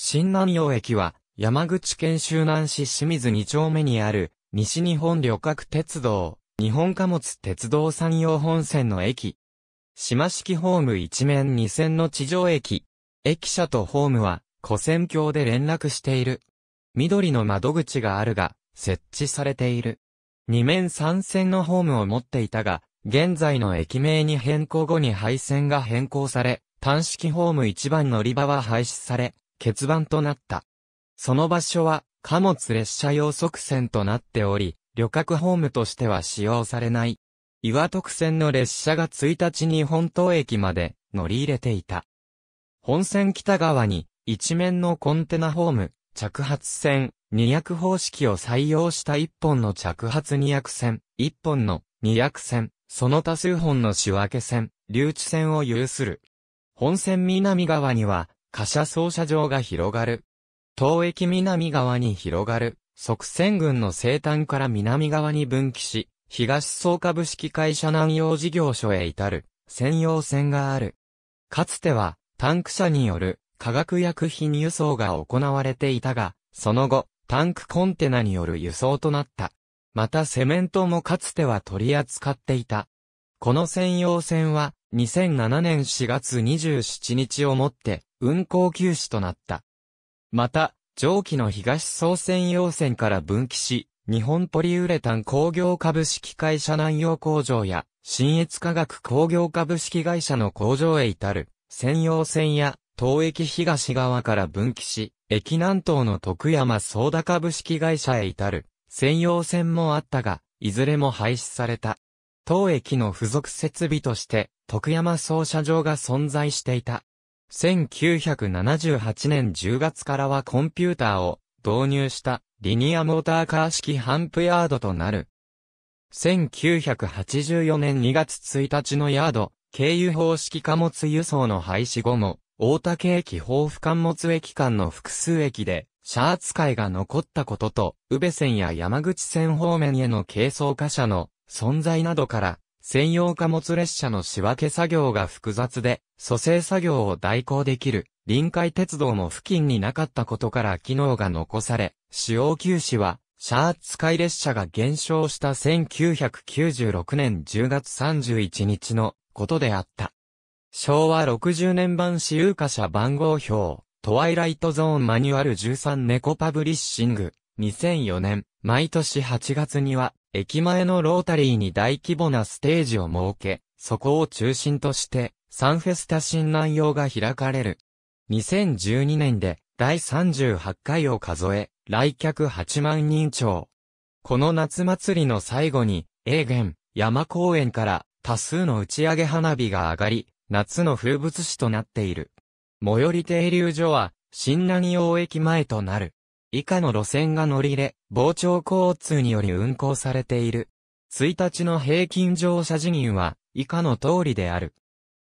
新南洋駅は、山口県周南市清水2丁目にある、西日本旅客鉄道、日本貨物鉄道山陽本線の駅。島式ホーム一面2線の地上駅。駅舎とホームは、古線橋で連絡している。緑の窓口があるが、設置されている。2面3線のホームを持っていたが、現在の駅名に変更後に配線が変更され、単式ホーム1番乗り場は廃止され、欠番となった。その場所は貨物列車用側線となっており、旅客ホームとしては使用されない。岩徳線の列車が1日に本島駅まで乗り入れていた。本線北側に一面のコンテナホーム、着発線、二役方式を採用した一本の着発二役線、一本の二役線、その多数本の仕分け線、留置線を有する。本線南側には貨車操車場が広がる。東駅南側に広がる、即戦群の西端から南側に分岐し、東総株式会社南洋事業所へ至る、専用線がある。かつては、タンク車による化学薬品輸送が行われていたが、その後、タンクコンテナによる輸送となった。またセメントもかつては取り扱っていた。この専用線は、2007年4月27日をもって、運行休止となった。また、上記の東総線用線から分岐し、日本ポリウレタン工業株式会社南洋工場や、新越化学工業株式会社の工場へ至る、専用線や、東駅東側から分岐し、駅南東の徳山総田株式会社へ至る、専用線もあったが、いずれも廃止された。当駅の付属設備として、徳山操車場が存在していた。1978年10月からはコンピューターを導入したリニアモーターカー式ハンプヤードとなる。1984年2月1日のヤード、経由方式貨物輸送の廃止後も、大竹駅豊富貨物駅間の複数駅で、シャー使いが残ったことと、宇部線や山口線方面への軽装貨車の存在などから、専用貨物列車の仕分け作業が複雑で、蘇生作業を代行できる、臨海鉄道も付近になかったことから機能が残され、使用休止は、シャー使い列車が減少した1996年10月31日のことであった。昭和60年版私有貨車番号表、トワイライトゾーンマニュアル13ネコパブリッシング、2004年、毎年8月には、駅前のロータリーに大規模なステージを設け、そこを中心として、サンフェスタ新南用が開かれる。2012年で第38回を数え、来客8万人超。この夏祭りの最後に、永元、山公園から多数の打ち上げ花火が上がり、夏の風物詩となっている。最寄り停留所は、新南洋駅前となる。以下の路線が乗り入れ、傍聴交通により運行されている。1日の平均乗車時銀は、以下の通りである。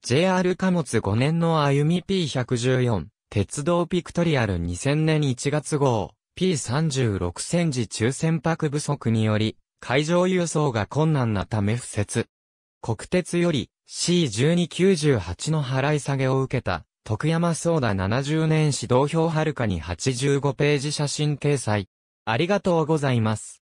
JR 貨物5年の歩み P114、鉄道ピクトリアル2000年1月号、P36 戦時中船舶不足により、海上輸送が困難なため不設。国鉄より C1298 の払い下げを受けた徳山総田70年史同票はるかに85ページ写真掲載。ありがとうございます。